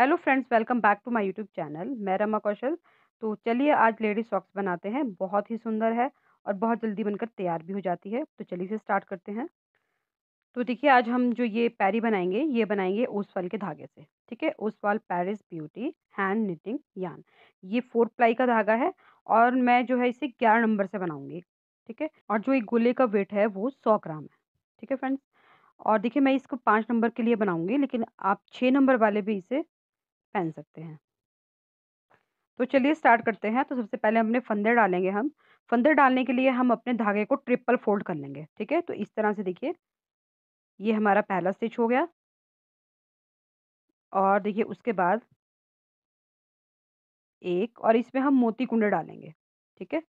hello friends welcome back to my YouTube channel मैं रमा कौशल तो चलिए आज लेडी सॉक्स बनाते हैं बहुत ही सुंदर है और बहुत जल्दी बनकर तैयार भी हो जाती है तो चलिए इसे स्टार्ट करते हैं तो देखिए आज हम जो ये पैरी बनाएंगे ये बनाएंगे ओसवाल के धागे से ठीक है Oswal Paris beauty hand knitting yarn ये फोर प्लाई का धागा है और मैं जो है इसे ग्यारह नंबर से बनाऊँगी ठीक है और जो एक गोले का वेट है वो सौ ग्राम है ठीक है फ्रेंड्स और देखिए मैं इसको पाँच नंबर के लिए बनाऊँगी लेकिन आप छः नंबर वाले भी इसे पहन सकते हैं तो चलिए स्टार्ट करते हैं तो सबसे पहले हमने फंदे डालेंगे हम फंदे डालने के लिए हम अपने धागे को ट्रिपल फोल्ड कर लेंगे ठीक है तो इस तरह से देखिए ये हमारा पहला स्टिच हो गया और देखिए उसके बाद एक और इसमें हम मोती कुंडे डालेंगे ठीक है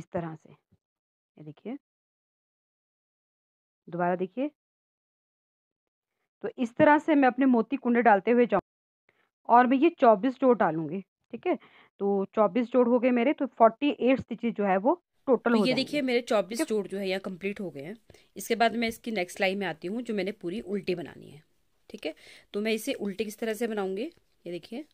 इस तरह से ये देखिए दोबारा देखिए तो इस तरह से मैं अपने मोती कुंडे डालते हुए जाऊँ और मैं ये चौबीस जोड़ डालूंगी ठीक है तो चौबीस जोड़ हो गए मेरे तो फोर्टी एट स्टिचेज जो है वो टोटल तो ये देखिए मेरे चौबीस जोड़ जो है यहाँ कंप्लीट हो गए हैं इसके बाद मैं इसकी नेक्स्ट लाइन में आती हूँ जो मैंने पूरी उल्टी बनानी है ठीक है तो मैं इसे उल्टी किस तरह से बनाऊंगी ये देखिए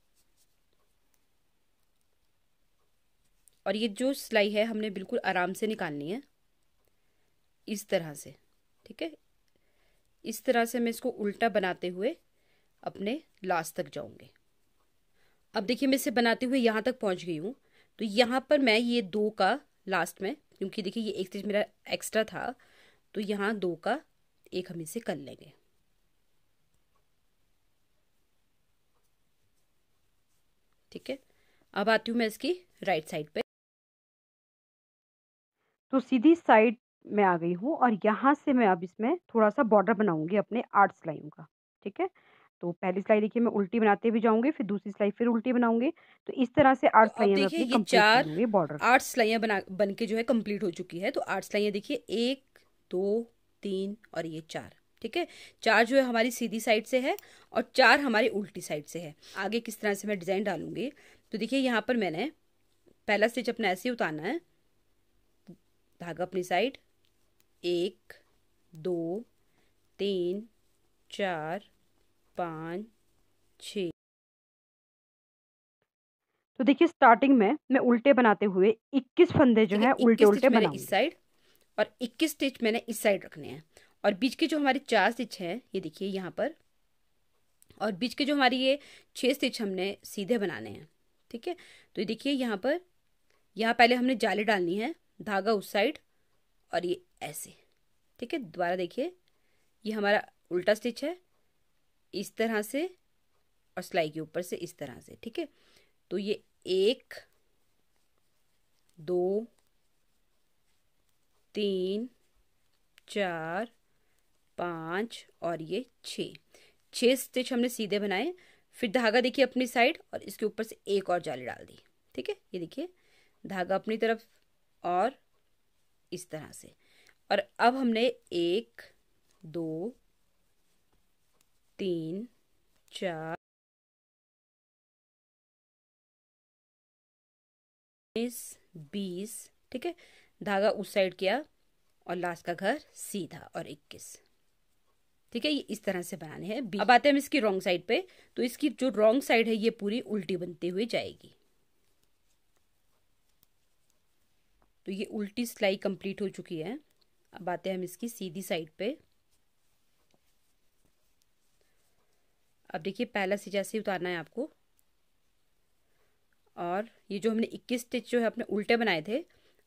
और ये जो सिलाई है हमने बिल्कुल आराम से निकालनी है इस तरह से ठीक है इस तरह से मैं इसको उल्टा बनाते हुए अपने लास्ट तक जाऊंगी अब देखिए मैं इसे बनाते हुए यहाँ तक पहुँच गई हूँ तो यहाँ पर मैं ये दो का लास्ट में क्योंकि देखिए ये एक स्टिच मेरा एक्स्ट्रा था तो यहाँ दो का एक हम इसे कर लेंगे ठीक है अब आती हूँ मैं इसकी राइट साइड पे तो सीधी साइड में आ गई हूँ और यहाँ से मैं अब इसमें थोड़ा सा बॉर्डर बनाऊंगी अपने आर्ट्स लाइन का ठीक है तो पहली सिलाई देखिए मैं उल्टी बनाते भी जाऊंगी फिर दूसरी सिलाई फिर उल्टी बनाऊंगी तो इस तरह से आठ तो देखिए ये चार बॉर्डर आठ सिलाइयाँ बना बन के जो है कंप्लीट हो चुकी है तो आठ सिलाइयाँ देखिए एक दो तीन और ये चार ठीक है चार जो है हमारी सीधी साइड से है और चार हमारी उल्टी साइड से है आगे किस तरह से मैं डिज़ाइन डालूंगी तो देखिए यहाँ पर मैंने पहला स्टिच अपना ऐसे उतारना है धागा अपनी साइड एक दो तीन चार पाँच छ तो देखिए स्टार्टिंग में मैं उल्टे बनाते हुए 21 फंदे जो है उल्टे उल्टे बनाऊंगी इस साइड और 21 स्टिच मैंने इस साइड रखने हैं और बीच के जो हमारे चार स्टिच हैं ये देखिए यहाँ पर और बीच के जो हमारी ये छह स्टिच हमने सीधे बनाने हैं ठीक है तो ये देखिए यहाँ पर यहाँ पहले हमने जाली डालनी है धागा उस साइड और ये ऐसे ठीक है दोबारा देखिए ये हमारा उल्टा स्टिच है इस तरह से और सिलाई के ऊपर से इस तरह से ठीक है तो ये एक दो तीन चार पाँच और ये छः छः स्टिच हमने सीधे बनाए फिर धागा देखिए अपनी साइड और इसके ऊपर से एक और जाली डाल दी ठीक है ये देखिए धागा अपनी तरफ और इस तरह से और अब हमने एक दो तीन चार उन्नीस बीस ठीक है धागा उस साइड किया और लास्ट का घर सीधा और इक्कीस ठीक है ये इस तरह से बनाने हैं अब आते हैं हम इसकी रॉन्ग साइड पे तो इसकी जो रॉन्ग साइड है ये पूरी उल्टी बनती हुई जाएगी तो ये उल्टी सिलाई कंप्लीट हो चुकी है अब आते हैं हम इसकी सीधी साइड पे अब देखिए पहला से उतारना है आपको और ये जो हमने 21 स्टिच जो है अपने उल्टे बनाए थे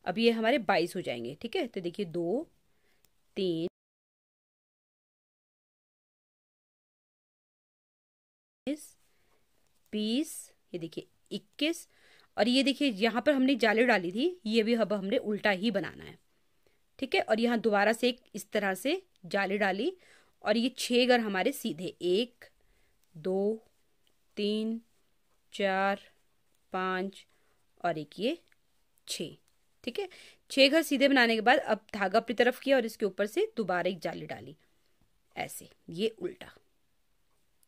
अब ये हमारे 22 हो जाएंगे ठीक है तो देखिए दो तीन बीस ये देखिए इक्कीस और ये देखिए यहाँ पर हमने जाले डाली थी ये भी अब हमने उल्टा ही बनाना है ठीक है और यहाँ दोबारा से एक इस तरह से जाले डाली और ये छह घर हमारे सीधे एक दो तीन चार पाँच और एक ये छः ठीक है छः घर सीधे बनाने के बाद अब धागा अपनी तरफ किया और इसके ऊपर से दोबारा एक जाली डाली ऐसे ये उल्टा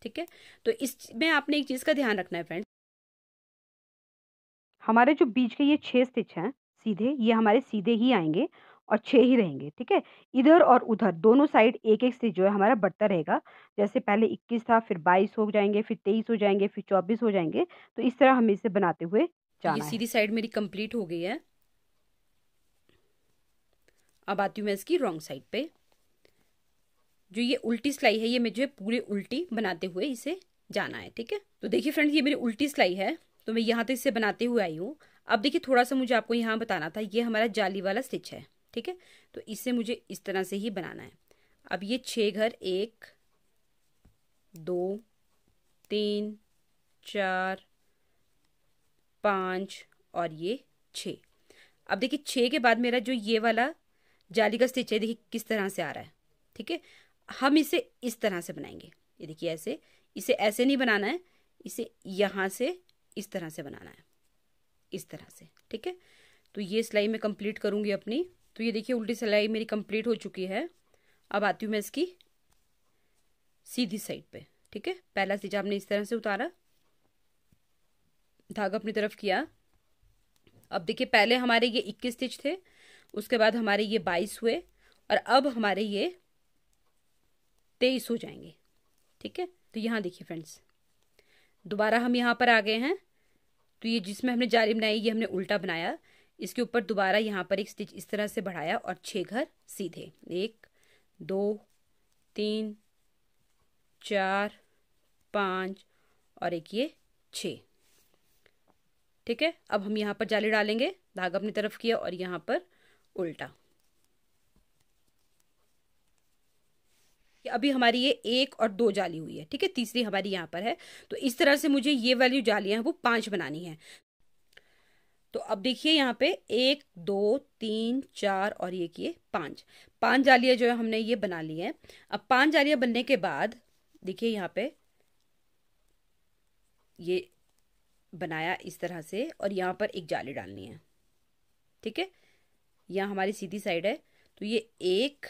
ठीक है तो इसमें आपने एक चीज़ का ध्यान रखना है फ्रेंड हमारे जो बीच के ये छः स्टिच हैं सीधे ये हमारे सीधे ही आएंगे और छः ही रहेंगे ठीक है इधर और उधर दोनों साइड एक एक से जो है हमारा बढ़ता रहेगा जैसे पहले 21 था फिर 22 हो जाएंगे फिर 23 हो जाएंगे फिर 24 हो जाएंगे तो इस तरह हमें इसे बनाते हुए तो जाना ये सीधी साइड मेरी कंप्लीट हो गई है अब आती हूँ मैं इसकी रॉन्ग साइड पे जो ये उल्टी सिलाई है ये है पूरे उल्टी बनाते हुए इसे जाना है ठीक है तो देखिए फ्रेंड्स ये मेरी उल्टी सिलाई है तो मैं यहाँ तक इसे बनाते हुए आई हूँ अब देखिए थोड़ा सा मुझे आपको यहाँ बताना था ये हमारा जाली वाला स्टिच है ठीक है तो इसे मुझे इस तरह से ही बनाना है अब ये छः घर एक दो तीन चार पाँच और ये छ अब देखिए छः के बाद मेरा जो ये वाला जाली का स्टिच है देखिए किस तरह से आ रहा है ठीक है हम इसे इस तरह से बनाएंगे ये देखिए ऐसे इसे ऐसे नहीं बनाना है इसे यहाँ से इस तरह से बनाना है इस तरह से ठीक है तो ये सिलाई मैं कंप्लीट करूँगी अपनी तो ये देखिए उल्टी सिलाई मेरी कंप्लीट हो चुकी है अब आती हूँ मैं इसकी सीधी साइड पे ठीक है पहला सीजा आपने इस तरह से उतारा धागा अपनी तरफ किया अब देखिए पहले हमारे ये इक्कीस स्टिच थे उसके बाद हमारे ये बाईस हुए और अब हमारे ये तेईस हो जाएंगे ठीक है तो यहाँ देखिए फ्रेंड्स दोबारा हम यहाँ पर आ गए हैं तो ये जिसमें हमने जाली बनाई ये हमने उल्टा बनाया इसके ऊपर दोबारा यहाँ पर एक स्टिच इस तरह से बढ़ाया और छह घर सीधे एक दो तीन चार पाँच और एक ये छ ठीक है अब हम यहाँ पर जाली डालेंगे धागा अपनी तरफ किया और यहाँ पर उल्टा अभी हमारी ये एक और दो जाली हुई है ठीक है तीसरी हमारी यहाँ पर है तो इस तरह से मुझे ये वाली जालियाँ हैं वो पांच बनानी है तो अब देखिए यहाँ पे एक दो तीन चार और ये किए पांच पांच जालियां जो है हमने ये बना ली है अब पांच जालियां बनने के बाद देखिए यहाँ पे ये बनाया इस तरह से और यहाँ पर एक जाली डालनी है ठीक है यहाँ हमारी सीधी साइड है तो ये एक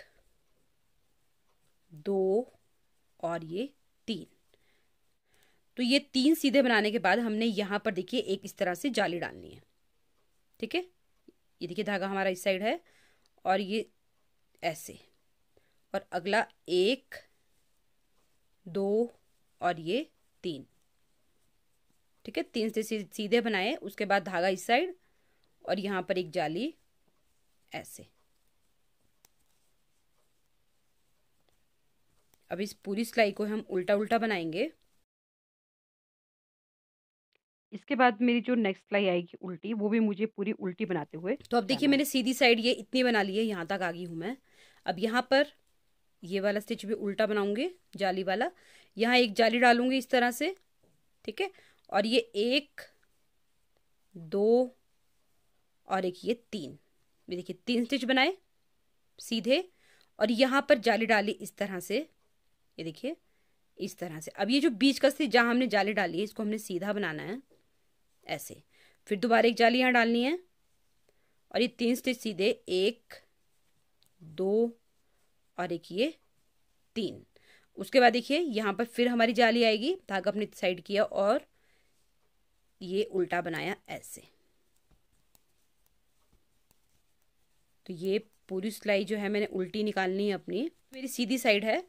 दो और ये तीन तो ये तीन सीधे बनाने के बाद हमने यहाँ पर देखिए एक इस तरह से जाली डालनी है ठीक है ये देखिए धागा हमारा इस साइड है और ये ऐसे और अगला एक दो और ये तीन ठीक है तीन से सीधे बनाए उसके बाद धागा इस साइड और यहाँ पर एक जाली ऐसे अब इस पूरी सिलाई को हम उल्टा उल्टा बनाएंगे इसके बाद मेरी जो नेक्स्ट फ्लाई आएगी उल्टी वो भी मुझे पूरी उल्टी बनाते हुए तो अब देखिए मैंने सीधी साइड ये इतनी बना ली है यहाँ तक आ गई हूँ मैं अब यहाँ पर ये वाला स्टिच भी उल्टा बनाऊंगी जाली वाला यहाँ एक जाली डालूंगी इस तरह से ठीक है और ये एक दो और एक ये तीन ये देखिए तीन स्टिच बनाए सीधे और यहाँ पर जाली डाली इस तरह से ये देखिए इस तरह से अब ये जो बीच का स्टिच जहाँ हमने जाली डाली है इसको हमने सीधा बनाना है ऐसे फिर दोबारा एक जाली यहाँ डालनी है और ये तीन स्टिच सीधे एक दो और एक ये तीन उसके बाद देखिए यहाँ पर फिर हमारी जाली आएगी धागा अपने साइड किया और ये उल्टा बनाया ऐसे तो ये पूरी सिलाई जो है मैंने उल्टी निकालनी है अपनी मेरी सीधी साइड है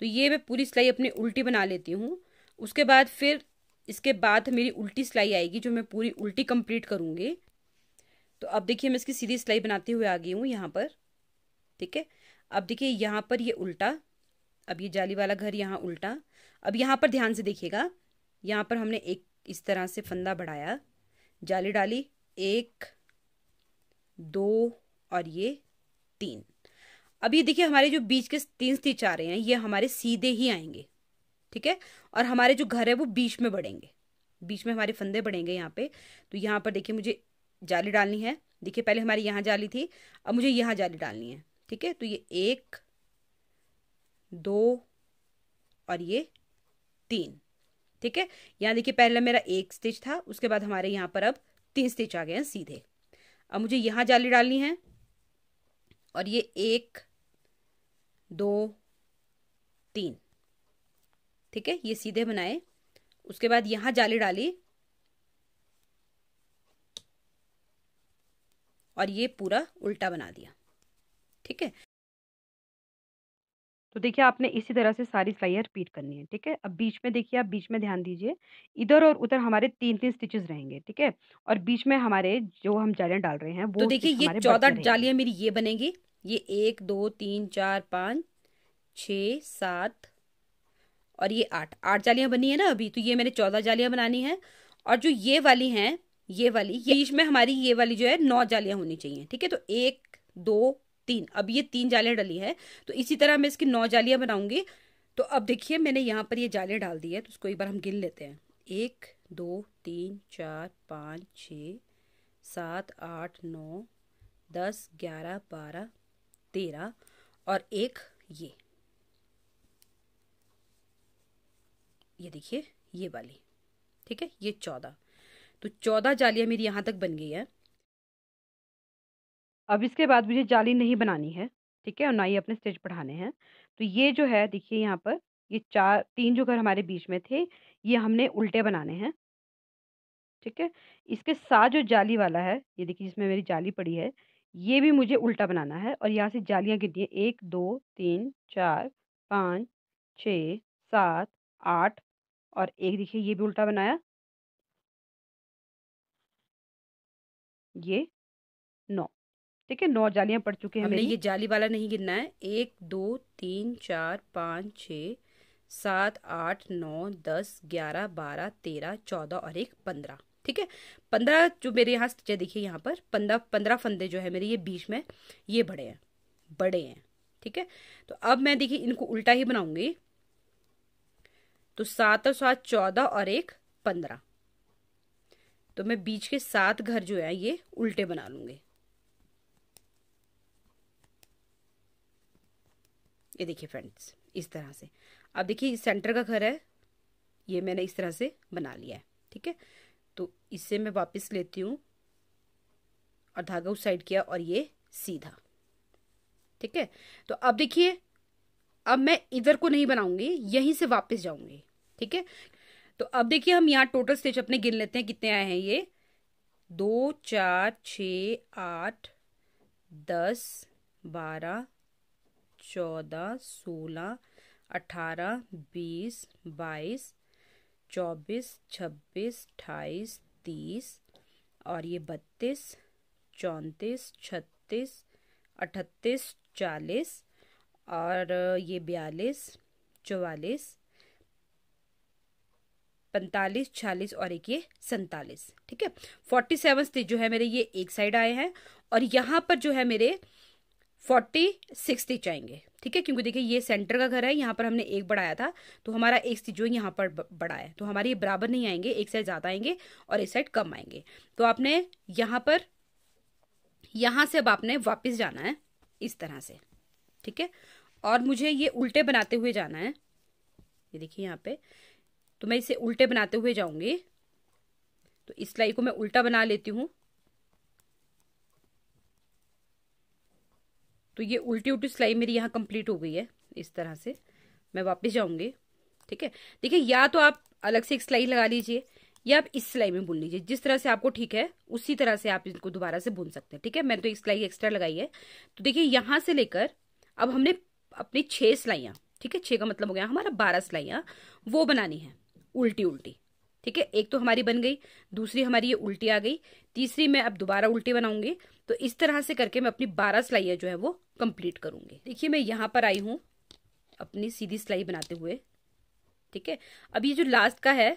तो ये मैं पूरी सिलाई अपनी उल्टी बना लेती हूँ उसके बाद फिर इसके बाद मेरी उल्टी सिलाई आएगी जो मैं पूरी उल्टी कंप्लीट करूँगी तो अब देखिए मैं इसकी सीधी सिलाई बनाते हुए आ गई हूँ यहाँ पर ठीक है अब देखिए यहाँ पर ये उल्टा अब ये जाली वाला घर यहाँ उल्टा अब यहाँ पर ध्यान से देखिएगा यहाँ पर हमने एक इस तरह से फंदा बढ़ाया जाली डाली एक दो और ये तीन अब ये देखिए हमारे जो बीच के तीन स्टिच आ रहे हैं ये हमारे सीधे ही आएंगे ठीक है और हमारे जो घर है वो बीच में बढ़ेंगे बीच में हमारे फंदे बढ़ेंगे यहाँ पे तो यहाँ पर देखिए मुझे जाली डालनी है देखिए पहले हमारी यहाँ जाली थी अब मुझे यहाँ जाली डालनी है ठीक है तो ये एक दो और ये तीन ठीक है यहाँ देखिए पहले मेरा एक स्टिच था उसके बाद हमारे यहाँ पर अब तीन स्टिच आ गए हैं सीधे अब मुझे यहाँ जाली डालनी है और ये एक दो तीन ठीक है ये सीधे बनाए उसके बाद यहां जाली डाली और ये पूरा उल्टा बना दिया ठीक है तो देखिए आपने इसी तरह से सारी सिलाइयाँ रिपीट करनी है ठीक है अब बीच में देखिए आप बीच में ध्यान दीजिए इधर और उधर हमारे तीन तीन स्टिचेस रहेंगे ठीक है और बीच में हमारे जो हम जालियाँ डाल रहे हैं तो वो तो देखिए ये चौदह जालियाँ मेरी ये बनेगी ये एक दो तीन चार पाँच छ सात और ये आठ आठ जालियाँ बनी है ना अभी तो ये मैंने चौदह जालियाँ बनानी है और जो ये वाली हैं ये वाली ये बीच में हमारी ये वाली जो है नौ जालियाँ होनी चाहिए ठीक है तो एक दो तीन अब ये तीन जालियाँ डली है तो इसी तरह मैं इसकी नौ जालियाँ बनाऊँगी तो अब देखिए मैंने यहाँ पर ये जालियाँ डाल दी है तो उसको एक बार हम गिन लेते हैं एक दो तीन चार पाँच छ सात आठ नौ दस ग्यारह बारह तेरह और एक ये ये देखिए ये वाली ठीक है ये चौदह तो चौदह जालियाँ मेरी यहाँ तक बन गई है अब इसके बाद मुझे जाली नहीं बनानी है ठीक है और ना ही अपने स्टिच बढ़ाने हैं तो ये जो है देखिए यहाँ पर ये चार तीन जो घर हमारे बीच में थे ये हमने उल्टे बनाने हैं ठीक है इसके साथ जो जाली वाला है ये देखिए जिसमें मेरी जाली पड़ी है ये भी मुझे उल्टा बनाना है और यहाँ से जालियाँ गिनती हैं एक दो तीन चार पाँच छ सात आठ और एक देखिए ये भी उल्टा बनाया ये नौ ठीक है नौ जालियां पड़ चुकी हैं हमने ये जाली वाला नहीं गिनना है एक दो तीन चार पाँच छ सात आठ नौ दस ग्यारह बारह तेरह चौदह और एक पंद्रह ठीक है पंद्रह जो मेरे यहाँ स्टिचे देखिए यहाँ पर पंद्रह पंद्रह फंदे जो है मेरे ये बीच में ये बड़े हैं बड़े हैं ठीक है तो अब मैं देखिए इनको उल्टा ही बनाऊंगी तो सात और सात चौदह और एक पंद्रह तो मैं बीच के सात घर जो है ये उल्टे बना लूंगी ये देखिए फ्रेंड्स इस तरह से अब देखिए सेंटर का घर है ये मैंने इस तरह से बना लिया है ठीक है तो इससे मैं वापस लेती हूँ और धागा उस साइड किया और ये सीधा ठीक है तो अब देखिए अब मैं इधर को नहीं बनाऊंगी यहीं से वापस जाऊंगी ठीक है तो अब देखिए हम यहाँ टोटल स्टेज अपने गिन लेते हैं कितने आए हैं ये दो चार छ आठ दस बारह चौदह सोलह अठारह बीस बाईस चौबीस छब्बीस अट्ठाईस तीस और ये बत्तीस चौंतीस छत्तीस अठतीस चालीस और ये बयालीस चवालीस पैंतालीस छियालीस और एक ये सैंतालीस ठीक है फोर्टी सेवन जो है मेरे ये एक साइड आए हैं और यहाँ पर जो है मेरे फोर्टी सिक्स स्टिच आएंगे ठीक है क्योंकि देखिए ये सेंटर का घर है यहाँ पर हमने एक बढ़ाया था तो हमारा एक स्टिच जो यहाँ पर बढ़ा है तो हमारे ये बराबर नहीं आएंगे एक साइड ज़्यादा आएंगे और एक साइड कम आएंगे तो आपने यहाँ पर यहाँ से अब आपने वापस जाना है इस तरह से ठीक है और मुझे ये उल्टे बनाते हुए जाना है ये देखिए यहाँ पे तो मैं इसे उल्टे बनाते हुए जाऊंगी तो इस सिलाई को मैं उल्टा बना लेती हूँ तो ये उल्टी उल्टी सिलाई मेरी यहाँ कंप्लीट हो गई है इस तरह से मैं वापस जाऊंगी ठीक है देखिए या तो आप अलग से एक सिलाई लगा लीजिए या आप इस सिलाई में बुन लीजिए जिस तरह से आपको ठीक है उसी तरह से आप इनको दोबारा से बुन सकते हैं ठीक है मैंने तो एक सिलाई एक्स्ट्रा लगाई है तो देखिए यहाँ से लेकर अब हमने अपनी छः सिलाइयाँ ठीक है छः का मतलब हो गया हमारा बारह सिलाइयाँ वो बनानी है उल्टी उल्टी ठीक है एक तो हमारी बन गई दूसरी हमारी ये उल्टी आ गई तीसरी मैं अब दोबारा उल्टी बनाऊंगी तो इस तरह से करके मैं अपनी बारह सिलाइयाँ जो है वो कंप्लीट करूंगी देखिए मैं यहाँ पर आई हूँ अपनी सीधी सिलाई बनाते हुए ठीक है अब ये जो लास्ट का है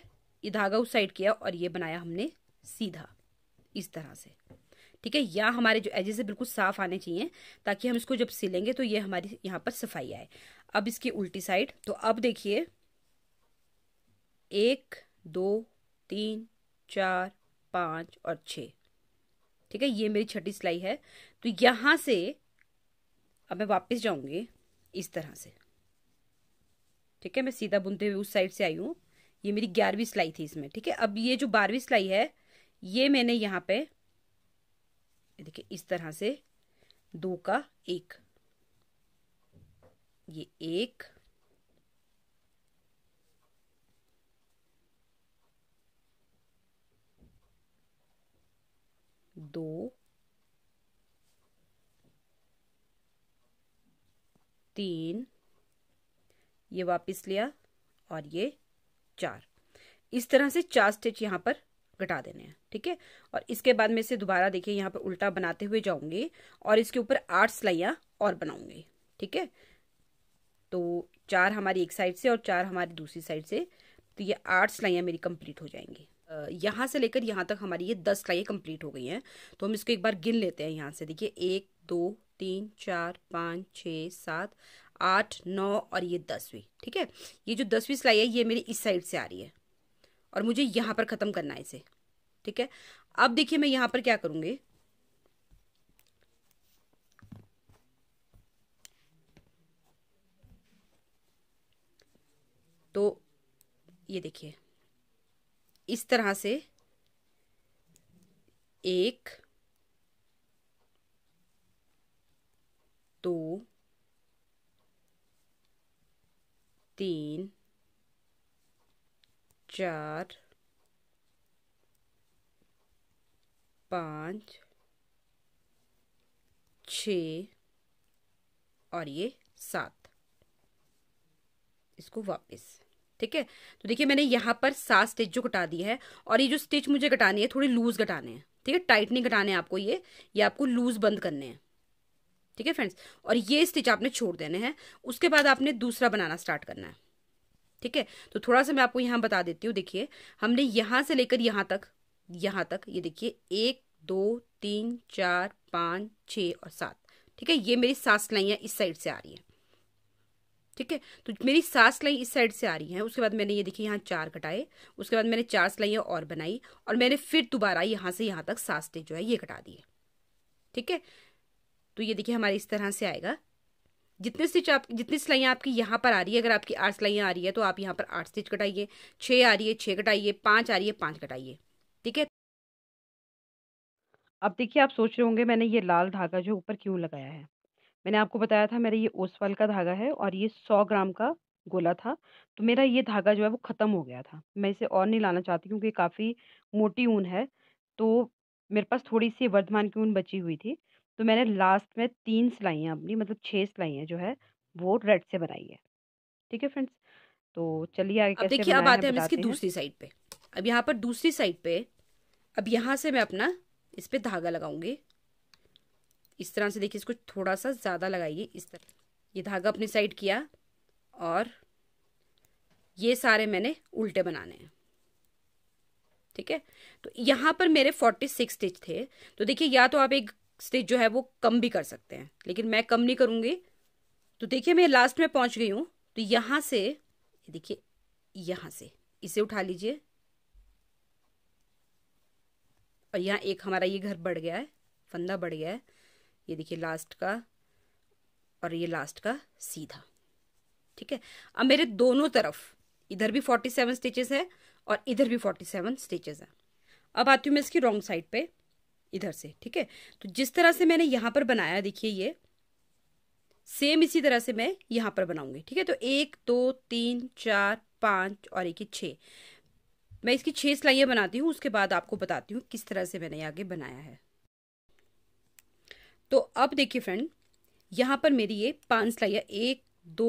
ये धागा उस साइड किया और ये बनाया हमने सीधा इस तरह से ठीक है या हमारे जो एजेस है बिल्कुल साफ आने चाहिए ताकि हम इसको जब सिलेंगे तो ये हमारी यहाँ पर सफाई आए अब इसकी उल्टी साइड तो अब देखिए एक दो तीन चार पाँच और छ ठीक है ये मेरी छठी सिलाई है तो यहाँ से अब मैं वापस जाऊँगी इस तरह से ठीक है मैं सीधा बुनते हुए उस साइड से आई हूँ ये मेरी ग्यारहवीं सिलाई थी इसमें ठीक है अब ये जो बारहवीं सिलाई है ये मैंने यहाँ पे देखिए इस तरह से दो का एक ये एक दो तीन ये वापस लिया और ये चार इस तरह से चार स्टिच यहां पर घटा देने हैं ठीक है और इसके बाद में इसे दोबारा देखिए यहां पर उल्टा बनाते हुए जाऊंगी और इसके ऊपर आठ सिलाइया और बनाऊंगी ठीक है तो चार हमारी एक साइड से और चार हमारी दूसरी साइड से तो ये आठ सिलाइयां मेरी कंप्लीट हो जाएंगी यहाँ से लेकर यहाँ तक हमारी ये दस कलाइयाँ कंप्लीट हो गई हैं तो हम इसको एक बार गिन लेते हैं यहाँ से देखिए एक दो तीन चार पाँच छः सात आठ नौ और ये दसवीं ठीक है ये जो दसवीं सिलाई है ये मेरी इस साइड से आ रही है और मुझे यहाँ पर ख़त्म करना है इसे ठीक है अब देखिए मैं यहाँ पर क्या करूँगी तो ये देखिए इस तरह से एक दो तीन चार पाँच छ और ये सात इसको वापस ठीक है तो देखिए मैंने यहाँ पर सात स्टिच जो घटा दी है और ये जो स्टिच मुझे घटानी है थोड़ी लूज घटाने हैं ठीक है टाइट नहीं घटाने आपको ये ये आपको लूज बंद करने हैं ठीक है फ्रेंड्स और ये स्टिच आपने छोड़ देने हैं उसके बाद आपने दूसरा बनाना स्टार्ट करना है ठीक है तो थोड़ा सा मैं आपको यहाँ बता देती हूँ देखिए हमने यहाँ से लेकर यहाँ तक यहाँ तक ये देखिए एक दो तीन चार पाँच छ और सात ठीक है ये मेरी सात सिलाइयाँ इस साइड से आ रही हैं ठीक है तो मेरी सात सिलाई इस साइड से आ रही है उसके बाद मैंने ये देखिए यहाँ चार कटाए उसके बाद मैंने चार सिलाइयाँ और बनाई और मैंने फिर दोबारा यहाँ से यहाँ तक सात स्टेज जो है ये कटा दिए ठीक है तो ये देखिए हमारे इस तरह से आएगा जितने स्टिच आप जितनी सिलाइयाँ आपकी यहाँ पर आ रही है अगर आपकी आठ सिलाइयाँ आ रही है तो आप यहाँ पर आठ स्टिच कटाइए छः आ रही है छः कटाइए पाँच आ रही है पाँच कटाइए ठीक है अब देखिए आप सोच रहे होंगे मैंने ये लाल धागा जो ऊपर क्यों लगाया है मैंने आपको बताया था मेरा ये ओसवाल का धागा है और ये सौ ग्राम का गोला था तो मेरा ये धागा जो है वो ख़त्म हो गया था मैं इसे और नहीं लाना चाहती क्योंकि काफ़ी मोटी ऊन है तो मेरे पास थोड़ी सी वर्धमान की ऊन बची हुई थी तो मैंने लास्ट में तीन सिलाइयाँ अपनी मतलब छः सिलाइयाँ जो है वो रेड से बनाई है ठीक है फ्रेंड्स तो चलिए आगे अब देखिए अब आते हैं हम इसकी दूसरी साइड पे अब यहाँ पर दूसरी साइड पे अब यहाँ से मैं अपना इस पर धागा लगाऊंगी इस तरह से देखिए इसको थोड़ा सा ज़्यादा लगाइए इस तरह ये धागा अपने साइड किया और ये सारे मैंने उल्टे बनाने हैं ठीक है तो यहाँ पर मेरे फोर्टी सिक्स स्टिच थे तो देखिए या तो आप एक स्टिच जो है वो कम भी कर सकते हैं लेकिन मैं कम नहीं करूँगी तो देखिए मैं लास्ट में पहुँच गई हूँ तो यहाँ से देखिए यहाँ से इसे उठा लीजिए और यहाँ एक हमारा ये घर बढ़ गया है फंदा बढ़ गया है ये देखिए लास्ट का और ये लास्ट का सीधा ठीक है अब मेरे दोनों तरफ इधर भी फोर्टी सेवन स्टिचेस है और इधर भी फोर्टी सेवन स्टिचेस हैं अब आती हूँ मैं इसकी रॉन्ग साइड पे इधर से ठीक है तो जिस तरह से मैंने यहाँ पर बनाया देखिए ये सेम इसी तरह से मैं यहाँ पर बनाऊंगी ठीक है तो एक दो तीन चार पाँच और एक ही छः मैं इसकी छः सिलाइयाँ बनाती हूँ उसके बाद आपको बताती हूँ किस तरह से मैंने आगे बनाया है तो अब देखिए फ्रेंड यहाँ पर मेरी ये पांच सिलाइया एक दो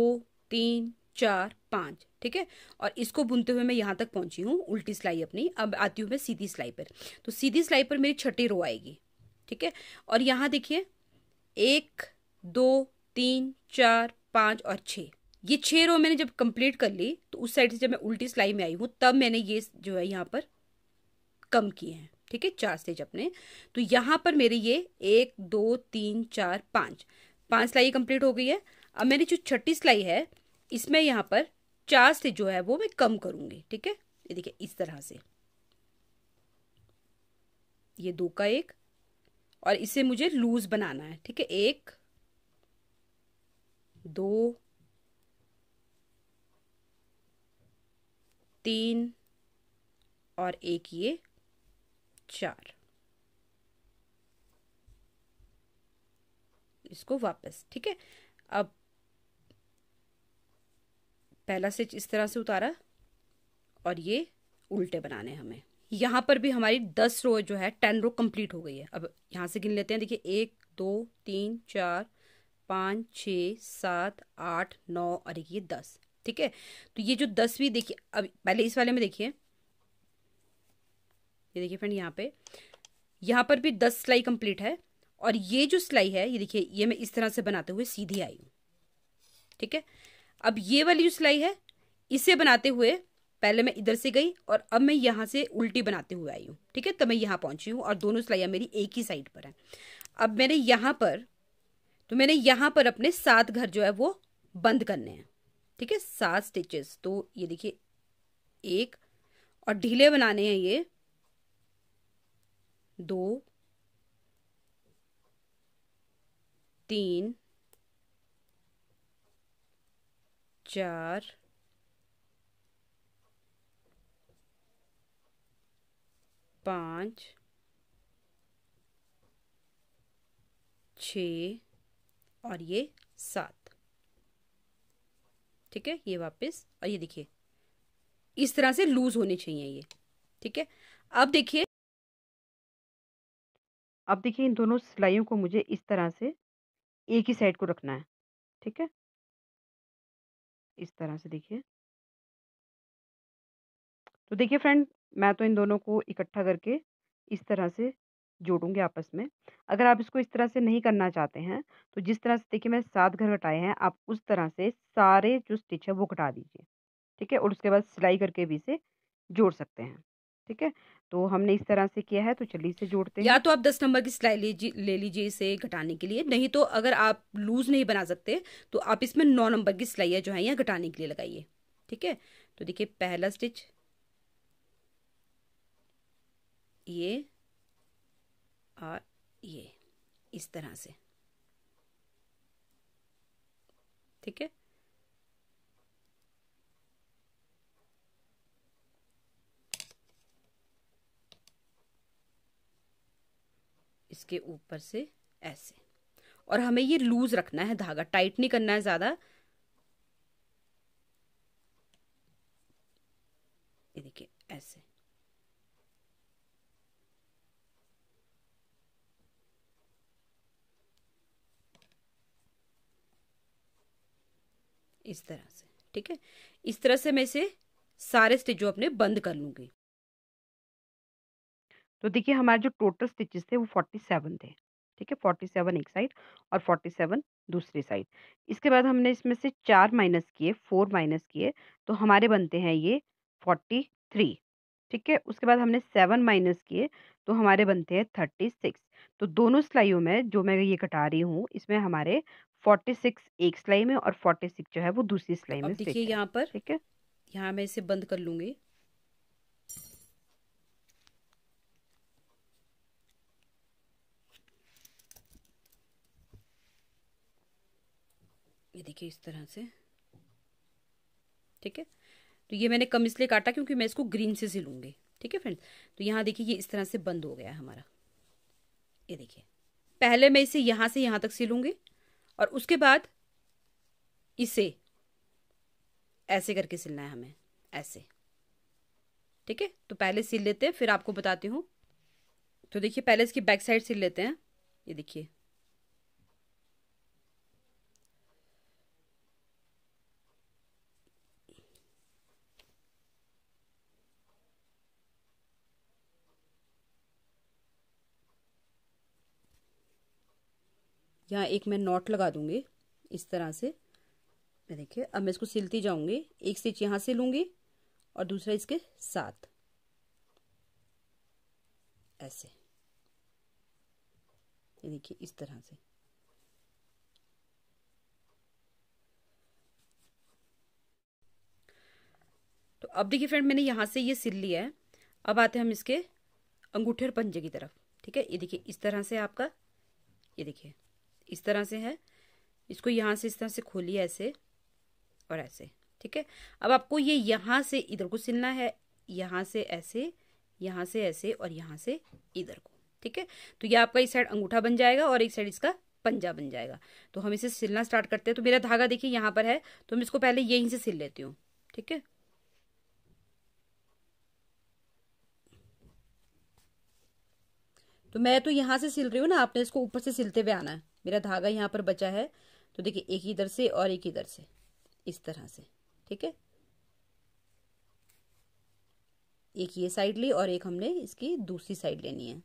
तीन चार पाँच ठीक है और इसको बुनते हुए मैं यहाँ तक पहुँची हूँ उल्टी सिलाई अपनी अब आती हूँ मैं सीधी सिलाई पर तो सीधी सिलाई पर मेरी छठी रो आएगी ठीक है और यहाँ देखिए एक दो तीन चार पाँच और छः ये छः रो मैंने जब कंप्लीट कर ली तो उस साइड से जब मैं उल्टी सिलाई में आई हूँ तब मैंने ये जो है यहाँ पर कम किए हैं ठीक है चार स्टेज अपने तो यहाँ पर मेरे ये एक दो तीन चार पाँच पाँच सिलाई कंप्लीट हो गई है अब मेरी जो छठी सिलाई है इसमें यहाँ पर चार से जो है वो मैं कम करूँगी ठीक है ये देखिए इस तरह से ये दो का एक और इसे मुझे लूज बनाना है ठीक है एक दो तीन और एक ये चार इसको वापस ठीक है अब पहला स्टिच इस तरह से उतारा और ये उल्टे बनाने हमें यहां पर भी हमारी दस रो जो है टेन रो कंप्लीट हो गई है अब यहां से गिन लेते हैं देखिए एक दो तीन चार पाँच छ सात आठ नौ और एक ये दस ठीक है तो ये जो दस भी देखिए अब पहले इस वाले में देखिए ये देखिए फ्रेंड यहाँ पे यहाँ पर भी दस सिलाई कंप्लीट है और ये जो सिलाई है ये देखिए ये मैं इस तरह से बनाते हुए सीधी आई हूँ ठीक है अब ये वाली जो सिलाई है इसे बनाते हुए पहले मैं इधर से गई और अब मैं यहाँ से उल्टी बनाते हुए आई हूँ ठीक है तो मैं यहाँ पहुँची हूँ और दोनों सिलाइयाँ मेरी एक ही साइड पर हैं अब मैंने यहाँ पर तो मैंने यहाँ पर अपने सात घर जो है वो बंद करने हैं ठीक है सात स्टिचेस तो ये देखिए एक और ढीले बनाने हैं ये दो तीन चार पाँच छ और ये सात ठीक है ये वापस और ये देखिए इस तरह से लूज होने चाहिए ये ठीक है अब देखिए अब देखिए इन दोनों सिलाइयों को मुझे इस तरह से एक ही साइड को रखना है ठीक है इस तरह से देखिए तो देखिए फ्रेंड मैं तो इन दोनों को इकट्ठा करके इस तरह से जोड़ूंगी आपस में अगर आप इसको इस तरह से नहीं करना चाहते हैं तो जिस तरह से देखिए मैंने सात घर घटाए हैं आप उस तरह से सारे जो स्टिच है वो घटा दीजिए ठीक है और उसके बाद सिलाई करके भी इसे जोड़ सकते हैं ठीक है तो हमने इस तरह से किया है तो चलिए इसे जोड़ते हैं या तो आप दस नंबर की सिलाई ले लीजिए इसे घटाने के लिए नहीं तो अगर आप लूज नहीं बना सकते तो आप इसमें नौ नंबर की सिलाइयाँ जो है यहाँ घटाने के लिए लगाइए ठीक है तो देखिए पहला स्टिच ये और ये इस तरह से ठीक है इसके ऊपर से ऐसे और हमें ये लूज रखना है धागा टाइट नहीं करना है ज़्यादा ये देखिए ऐसे इस तरह से ठीक है इस तरह से मैं इसे सारे स्टिच जो अपने बंद कर लूंगी तो देखिए हमारे जो टोटल स्टिचेस थे वो फोर्टी सेवन थे ठीक है फोर्टी सेवन एक साइड और फोर्टी सेवन दूसरी साइड इसके बाद हमने इसमें से चार माइनस किए फोर माइनस किए तो हमारे बनते हैं ये फोर्टी थ्री ठीक है उसके बाद हमने सेवन माइनस किए तो हमारे बनते हैं थर्टी सिक्स तो दोनों सिलाइयों में जो मैं ये कटा रही हूँ इसमें हमारे फोर्टी सिक्स एक सिलाई में और फोर्टी सिक्स जो है वो दूसरी सिलाई में देखिए यहाँ पर ठीक है यहाँ मैं इसे बंद कर लूँगी ये देखिए इस तरह से ठीक है तो ये मैंने कम इसलिए काटा क्योंकि मैं इसको ग्रीन से सिलूंगी ठीक है फ्रेंड्स तो यहाँ देखिए ये इस तरह से बंद हो गया हमारा ये देखिए पहले मैं इसे यहाँ से यहाँ तक सिलूंगी और उसके बाद इसे ऐसे करके सिलना है हमें ऐसे ठीक है तो पहले सिल लेते हैं फिर आपको बताती हूँ तो देखिए पहले इसकी बैक साइड सिल लेते हैं ये देखिए यहाँ एक मैं नॉट लगा दूंगी इस तरह से ये देखिए अब मैं इसको सिलती जाऊंगी एक स्टिच यहाँ से लूंगी और दूसरा इसके साथ ऐसे ये देखिए इस तरह से तो अब देखिए फ्रेंड मैंने यहाँ से ये सिल लिया है अब आते हैं हम इसके अंगूठे और पंजे की तरफ ठीक है ये देखिए इस तरह से आपका ये देखिए इस तरह से है इसको यहाँ से इस तरह से खोलिए ऐसे और ऐसे ठीक है अब आपको ये यहाँ से इधर को सिलना है यहाँ से ऐसे यहाँ से ऐसे और यहाँ से इधर को ठीक है तो ये आपका इस साइड अंगूठा बन जाएगा और एक साइड इसका पंजा बन जाएगा तो हम इसे सिलना स्टार्ट करते हैं तो मेरा धागा देखिए यहाँ पर है तो मैं इसको पहले यहीं से सिल लेती हूँ ठीक है तो मैं तो यहाँ से सिल रही हूँ ना आपने इसको ऊपर से सिलते हुए आना है मेरा धागा यहाँ पर बचा है तो देखिए एक ही इधर से और एक इधर से इस तरह से ठीक है एक ये साइड ली और एक हमने इसकी दूसरी साइड लेनी है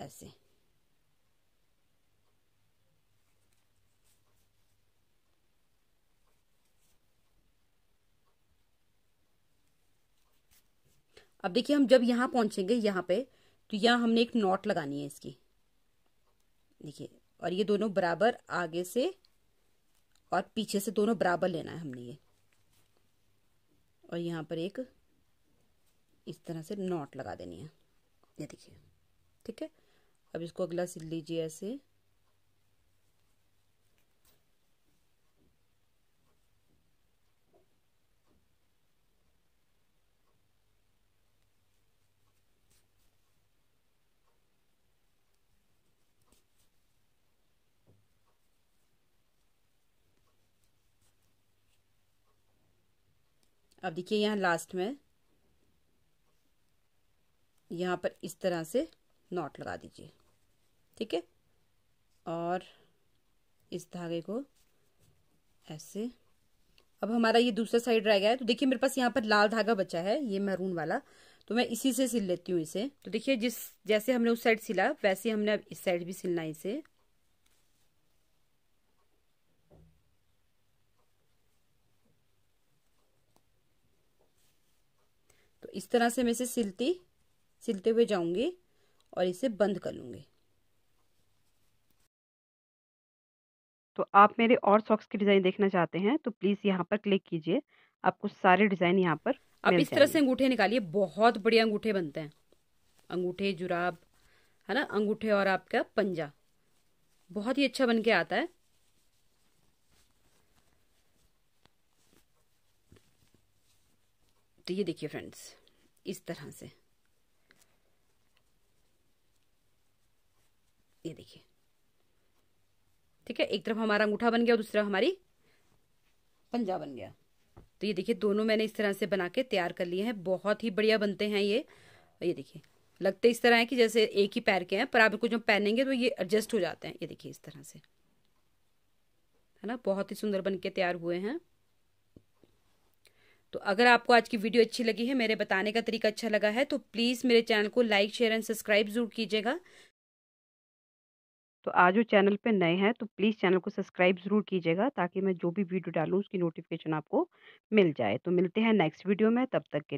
ऐसे अब देखिए हम जब यहां पहुंचेंगे यहां पे तो यहाँ हमने एक नॉट लगानी है इसकी देखिए और ये दोनों बराबर आगे से और पीछे से दोनों बराबर लेना है हमने ये और यहाँ पर एक इस तरह से नॉट लगा देनी है ये देखिए ठीक है अब इसको अगला सिल लीजिए ऐसे अब देखिए यहाँ लास्ट में यहाँ पर इस तरह से नॉट लगा दीजिए ठीक है और इस धागे को ऐसे अब हमारा ये दूसरा साइड रह गया है तो देखिए मेरे पास यहाँ पर लाल धागा बचा है ये मैरून वाला तो मैं इसी से सिल लेती हूँ इसे तो देखिए जिस जैसे हमने उस साइड सिला वैसे हमने अब इस साइड भी सिलना है इसे तो इस तरह से मैं इसे सिलती सिलते हुए जाऊंगी और इसे बंद कर लूंगी तो आप मेरे और सॉक्स की डिज़ाइन देखना चाहते हैं तो प्लीज़ यहाँ पर क्लिक कीजिए आपको सारे डिज़ाइन यहाँ पर आप इस तरह से अंगूठे निकालिए बहुत बढ़िया अंगूठे बनते हैं अंगूठे जुराब है ना अंगूठे और आपका पंजा बहुत ही अच्छा बन के आता है तो ये देखिए फ्रेंड्स इस तरह से ये देखिए ठीक है एक तरफ हमारा अंगूठा बन गया दूसरा हमारी पंजा बन गया तो ये देखिए दोनों मैंने इस तरह से बना के तैयार कर लिए हैं बहुत ही बढ़िया बनते हैं ये ये देखिए लगते इस तरह है कि जैसे एक ही पैर के हैं पर आप इनको जब पहनेंगे तो ये एडजस्ट हो जाते हैं ये देखिए इस तरह से है ना बहुत ही सुंदर बन के तैयार हुए हैं तो अगर आपको आज की वीडियो अच्छी लगी है मेरे बताने का तरीका अच्छा लगा है तो प्लीज़ मेरे चैनल को लाइक शेयर एंड सब्सक्राइब ज़रूर कीजिएगा तो आज जो चैनल पे नए हैं तो प्लीज़ चैनल को सब्सक्राइब ज़रूर कीजिएगा ताकि मैं जो भी वीडियो डालूँ उसकी नोटिफिकेशन आपको मिल जाए तो मिलते हैं नेक्स्ट वीडियो में तब तक के